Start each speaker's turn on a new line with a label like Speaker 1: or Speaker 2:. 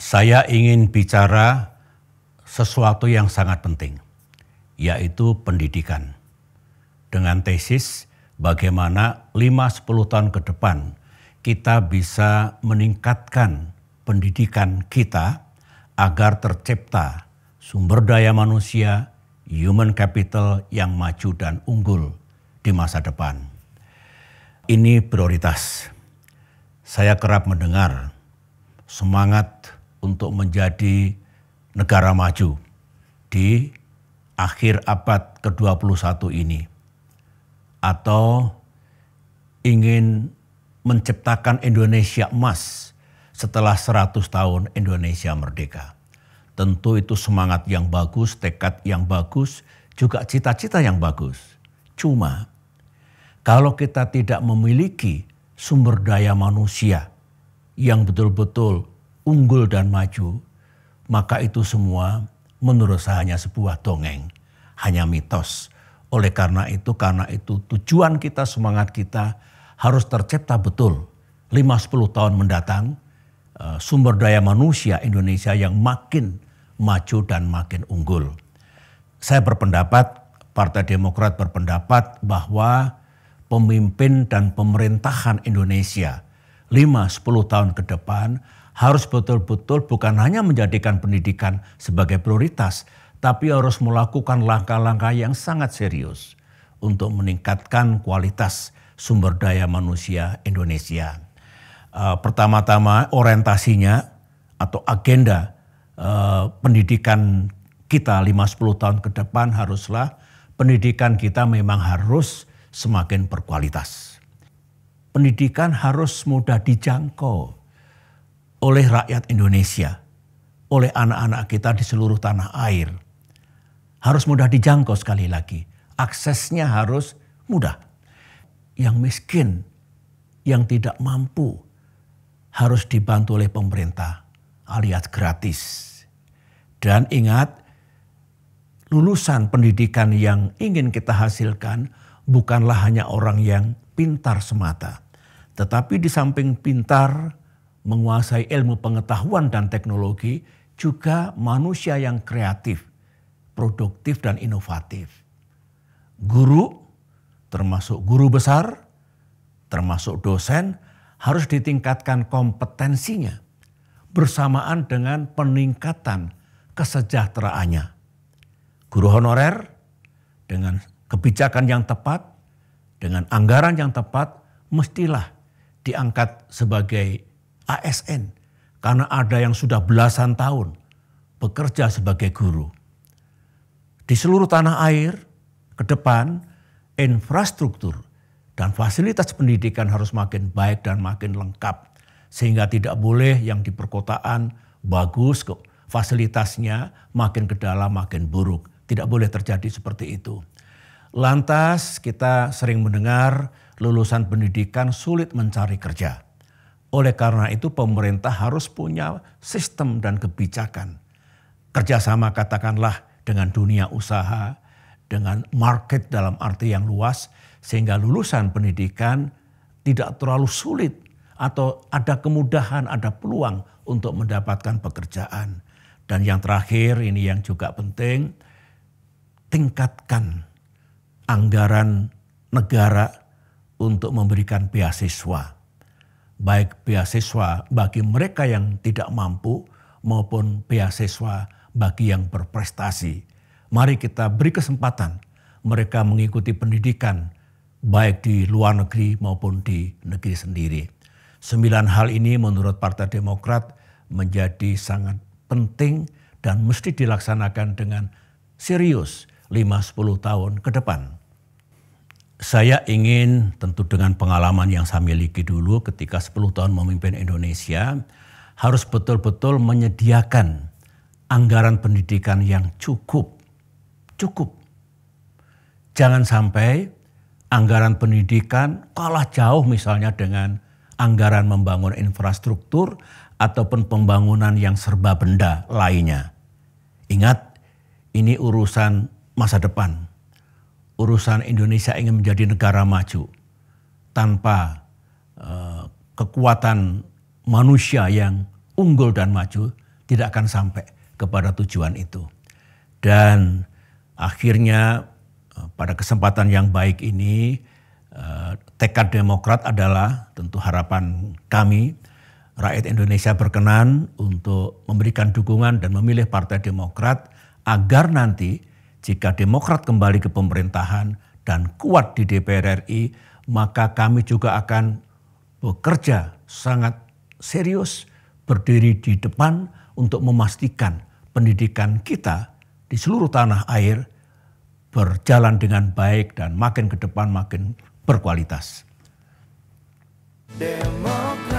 Speaker 1: saya ingin bicara sesuatu yang sangat penting, yaitu pendidikan. Dengan tesis bagaimana 5-10 tahun ke depan kita bisa meningkatkan pendidikan kita agar tercipta sumber daya manusia, human capital yang maju dan unggul di masa depan. Ini prioritas. Saya kerap mendengar semangat untuk menjadi negara maju di akhir abad ke-21 ini. Atau ingin menciptakan Indonesia emas setelah 100 tahun Indonesia merdeka. Tentu itu semangat yang bagus, tekad yang bagus, juga cita-cita yang bagus. Cuma kalau kita tidak memiliki sumber daya manusia yang betul-betul unggul dan maju, maka itu semua menurut saya hanya sebuah dongeng, hanya mitos. Oleh karena itu, karena itu tujuan kita, semangat kita harus tercipta betul. 5-10 tahun mendatang, eh, sumber daya manusia Indonesia yang makin maju dan makin unggul. Saya berpendapat, Partai Demokrat berpendapat bahwa pemimpin dan pemerintahan Indonesia – 5-10 tahun ke depan harus betul-betul bukan hanya menjadikan pendidikan sebagai prioritas, tapi harus melakukan langkah-langkah yang sangat serius untuk meningkatkan kualitas sumber daya manusia Indonesia. Eh, pertama-tama orientasinya atau agenda eh, pendidikan kita 5-10 tahun ke depan haruslah pendidikan kita memang harus semakin berkualitas pendidikan harus mudah dijangkau oleh rakyat Indonesia, oleh anak-anak kita di seluruh tanah air. Harus mudah dijangkau sekali lagi. Aksesnya harus mudah. Yang miskin, yang tidak mampu harus dibantu oleh pemerintah alias gratis. Dan ingat, lulusan pendidikan yang ingin kita hasilkan bukanlah hanya orang yang pintar semata. Tetapi di samping pintar, menguasai ilmu pengetahuan dan teknologi, juga manusia yang kreatif, produktif dan inovatif. Guru, termasuk guru besar, termasuk dosen, harus ditingkatkan kompetensinya bersamaan dengan peningkatan kesejahteraannya. Guru honorer dengan kebijakan yang tepat dengan anggaran yang tepat mestilah diangkat sebagai ASN karena ada yang sudah belasan tahun bekerja sebagai guru. Di seluruh tanah air ke depan infrastruktur dan fasilitas pendidikan harus makin baik dan makin lengkap sehingga tidak boleh yang di perkotaan bagus kok fasilitasnya makin ke dalam makin buruk. Tidak boleh terjadi seperti itu. Lantas kita sering mendengar lulusan pendidikan sulit mencari kerja. Oleh karena itu pemerintah harus punya sistem dan kebijakan. Kerjasama katakanlah dengan dunia usaha, dengan market dalam arti yang luas, sehingga lulusan pendidikan tidak terlalu sulit atau ada kemudahan, ada peluang untuk mendapatkan pekerjaan. Dan yang terakhir ini yang juga penting, tingkatkan anggaran negara untuk memberikan beasiswa. Baik beasiswa bagi mereka yang tidak mampu maupun beasiswa bagi yang berprestasi. Mari kita beri kesempatan mereka mengikuti pendidikan baik di luar negeri maupun di negeri sendiri. Sembilan hal ini menurut Partai Demokrat menjadi sangat penting dan mesti dilaksanakan dengan serius 5-10 tahun ke depan saya ingin tentu dengan pengalaman yang saya miliki dulu ketika 10 tahun memimpin Indonesia harus betul-betul menyediakan anggaran pendidikan yang cukup. Cukup. Jangan sampai anggaran pendidikan kalah jauh misalnya dengan anggaran membangun infrastruktur ataupun pembangunan yang serba benda lainnya. Ingat, ini urusan masa depan urusan Indonesia ingin menjadi negara maju tanpa uh, kekuatan manusia yang unggul dan maju tidak akan sampai kepada tujuan itu. Dan akhirnya eh, pada kesempatan yang baik ini eh, tekad Demokrat adalah tentu harapan kami rakyat Indonesia berkenan untuk memberikan dukungan dan memilih Partai Demokrat agar nanti jika Demokrat kembali ke pemerintahan dan kuat di DPR RI, maka kami juga akan bekerja sangat serius berdiri di depan untuk memastikan pendidikan kita di seluruh tanah air berjalan dengan baik dan makin ke depan makin berkualitas. Demokrat.